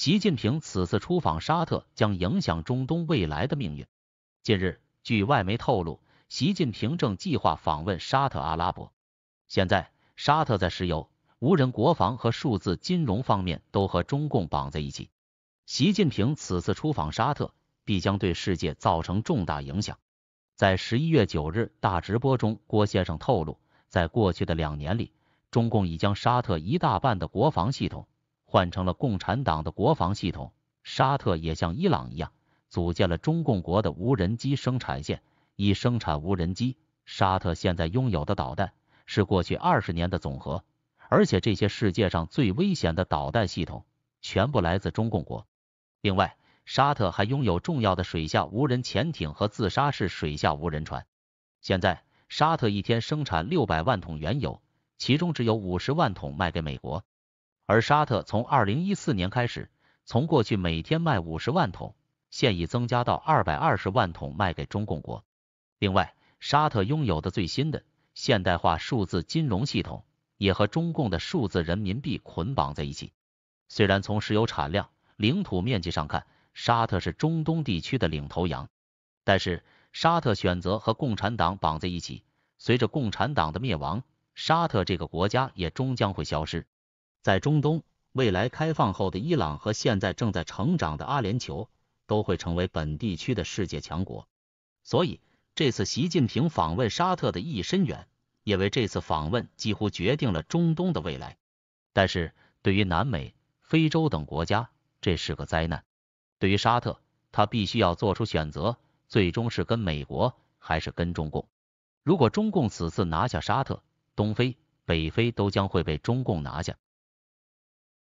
习近平此次出访沙特将影响中东未来的命运。近日，据外媒透露，习近平正计划访问沙特阿拉伯。现在，沙特在石油、无人国防和数字金融方面都和中共绑在一起。习近平此次出访沙特，必将对世界造成重大影响。在十一月九日大直播中，郭先生透露，在过去的两年里，中共已将沙特一大半的国防系统。换成了共产党的国防系统，沙特也像伊朗一样组建了中共国的无人机生产线，以生产无人机。沙特现在拥有的导弹是过去二十年的总和，而且这些世界上最危险的导弹系统全部来自中共国。另外，沙特还拥有重要的水下无人潜艇和自杀式水下无人船。现在，沙特一天生产六百万桶原油，其中只有五十万桶卖给美国。而沙特从二零一四年开始，从过去每天卖五十万桶，现已增加到二百二十万桶卖给中共国。另外，沙特拥有的最新的现代化数字金融系统，也和中共的数字人民币捆绑在一起。虽然从石油产量、领土面积上看，沙特是中东地区的领头羊，但是沙特选择和共产党绑在一起。随着共产党的灭亡，沙特这个国家也终将会消失。在中东，未来开放后的伊朗和现在正在成长的阿联酋都会成为本地区的世界强国，所以这次习近平访问沙特的意义深远，因为这次访问几乎决定了中东的未来。但是对于南美、非洲等国家，这是个灾难。对于沙特，他必须要做出选择，最终是跟美国还是跟中共？如果中共此次拿下沙特，东非、北非都将会被中共拿下。